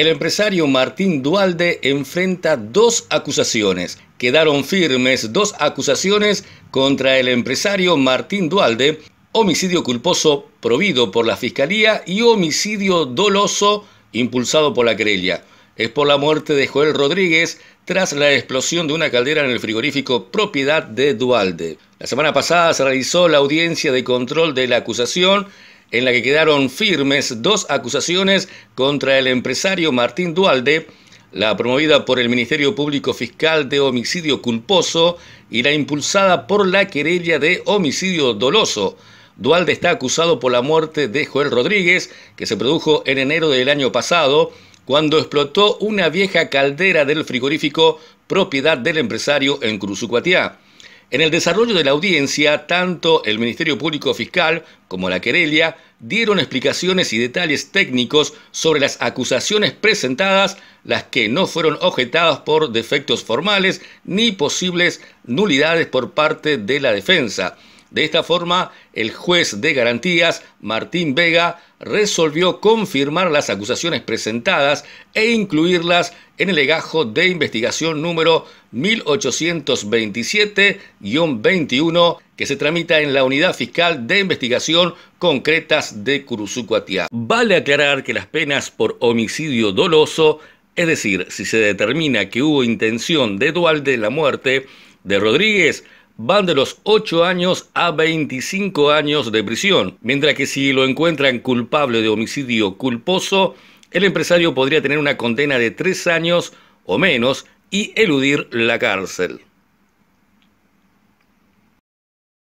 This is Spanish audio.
El empresario Martín Dualde enfrenta dos acusaciones. Quedaron firmes dos acusaciones contra el empresario Martín Dualde, homicidio culposo provido por la Fiscalía y homicidio doloso impulsado por la querella. Es por la muerte de Joel Rodríguez tras la explosión de una caldera en el frigorífico propiedad de Dualde. La semana pasada se realizó la audiencia de control de la acusación en la que quedaron firmes dos acusaciones contra el empresario Martín Dualde, la promovida por el Ministerio Público Fiscal de homicidio culposo y la impulsada por la querella de homicidio doloso. Dualde está acusado por la muerte de Joel Rodríguez, que se produjo en enero del año pasado, cuando explotó una vieja caldera del frigorífico propiedad del empresario en Cruzucuatiá. En el desarrollo de la audiencia, tanto el Ministerio Público Fiscal como la querella dieron explicaciones y detalles técnicos sobre las acusaciones presentadas, las que no fueron objetadas por defectos formales ni posibles nulidades por parte de la defensa. De esta forma, el juez de garantías, Martín Vega, resolvió confirmar las acusaciones presentadas e incluirlas en el legajo de investigación número 1827-21 que se tramita en la Unidad Fiscal de Investigación Concretas de Curuzucuatía. Vale aclarar que las penas por homicidio doloso, es decir, si se determina que hubo intención de dual de la muerte de Rodríguez, van de los 8 años a 25 años de prisión, mientras que si lo encuentran culpable de homicidio culposo, el empresario podría tener una condena de 3 años o menos y eludir la cárcel.